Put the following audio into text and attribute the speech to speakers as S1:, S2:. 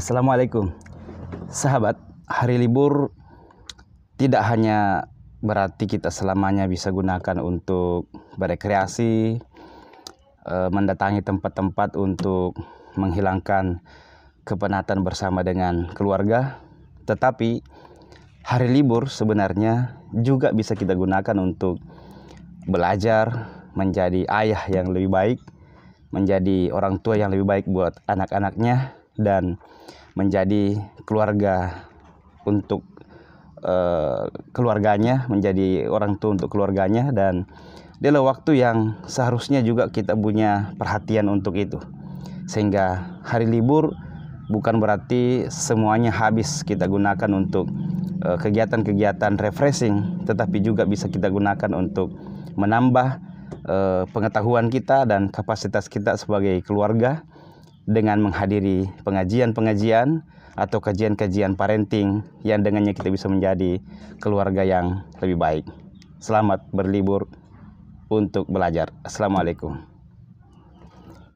S1: Assalamualaikum Sahabat, hari libur tidak hanya berarti kita selamanya bisa gunakan untuk berekreasi, eh, mendatangi tempat-tempat untuk menghilangkan kepenatan bersama dengan keluarga, tetapi hari libur sebenarnya juga bisa kita gunakan untuk belajar, menjadi ayah yang lebih baik, menjadi orang tua yang lebih baik buat anak-anaknya, dan menjadi keluarga untuk uh, keluarganya, menjadi orang tua untuk keluarganya dan dia adalah waktu yang seharusnya juga kita punya perhatian untuk itu. Sehingga hari libur bukan berarti semuanya habis kita gunakan untuk eh, kegiatan-kegiatan refreshing, tetapi juga bisa kita gunakan untuk menambah uh, pengetahuan kita dan kapasitas kita sebagai keluarga dengan menghadiri pengajian-pengajian atau kajian-kajian parenting yang dengannya kita bisa menjadi keluarga yang lebih baik. Selamat berlibur untuk belajar. Assalamualaikum.